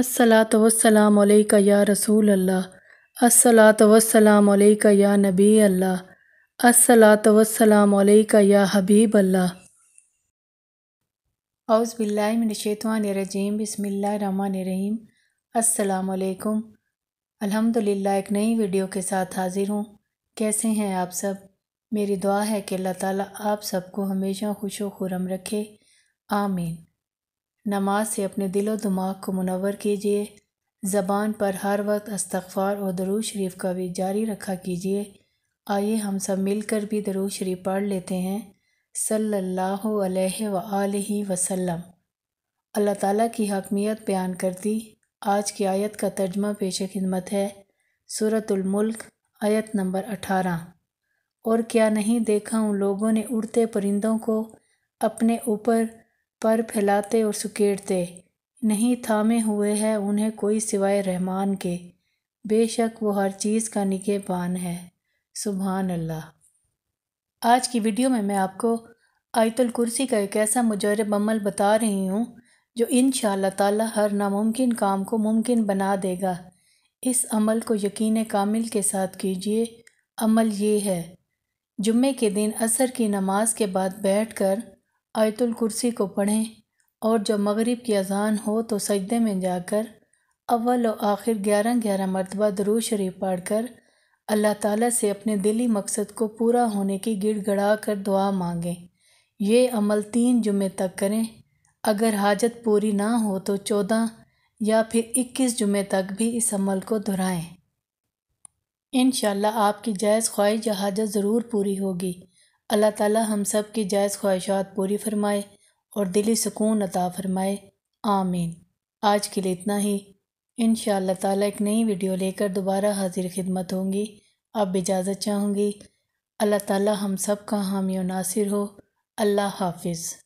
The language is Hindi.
अस्सलाम या रसूल अल्लाह वसलाम या नबी अल्लाह अस्सलाम या हबीब अल्लाह अउज़बिल्लाशैतवानरजीम बसमीम अस्सलाम अल्हम्दुलिल्लाह एक नई वीडियो के साथ हाज़िर हूँ कैसे हैं आप सब मेरी दुआ है कि अल्लाह ताला आप सबको हमेशा खुश व खुरम रखे आमीन नमाज से अपने दिल और दिमाग को मुनवर कीजिए ज़बान पर हर वक्त अस्तफ़ार और दरूज शरीफ का भी जारी रखा कीजिए आइए हम सब मिलकर भी दरूज शरीफ पढ़ लेते हैं सल्लल्लाहु अलैहि व आलिहि वसल्लम अल्लाह ताला की हकमियत बयान करती आज की आयत का तर्जमा पेश खिदमत है सूरतुल्मुल्क आयत नंबर अठारह और क्या नहीं देखा उन लोगों ने उड़ते परिंदों को अपने ऊपर पर फैलाते और सुकेड़ते नहीं थामे हुए है उन्हें कोई सिवाय रहमान के बेशक वो हर चीज़ का पान है सुबहान अल्लाह आज की वीडियो में मैं आपको आयतुल कुर्सी का एक ऐसा मुजरब अमल बता रही हूँ जो इन ताला हर नामुमकिन काम को मुमकिन बना देगा इस अमल को यकीन कामिल के साथ कीजिए अमल ये है जुम्मे के दिन असर की नमाज के बाद बैठकर आयतुल कुर्सी को पढ़ें और जब मगरिब की अजान हो तो सजदे में जाकर अव्वल और आखिर ग्यारह ग्यारह मरतबा दरू शरीफ पढ़ कर अल्लाह ताला से अपने दिली मकसद को पूरा होने की गिड़गड़ा कर दुआ मांगें ये अमल तीन जुमे तक करें अगर हाजत पूरी ना हो तो चौदह या फिर इक्कीस जुमे तक भी इस अमल को दोहराएँ इन आपकी जायज़ ख्वाहिश या हाजत ज़रूर पूरी होगी अल्लाह ताला हम सब की जायज़ ख्वाहिशात पूरी फरमाए और दिली सुकून अता फरमाए आमीन आज के लिए इतना ही इन ताला एक नई वीडियो लेकर दोबारा हाजिर खिदमत होंगी आप इजाज़त चाहूँगी अल्लाह ताला हम सब का हामी नासिर हो अल्लाह हाफिज़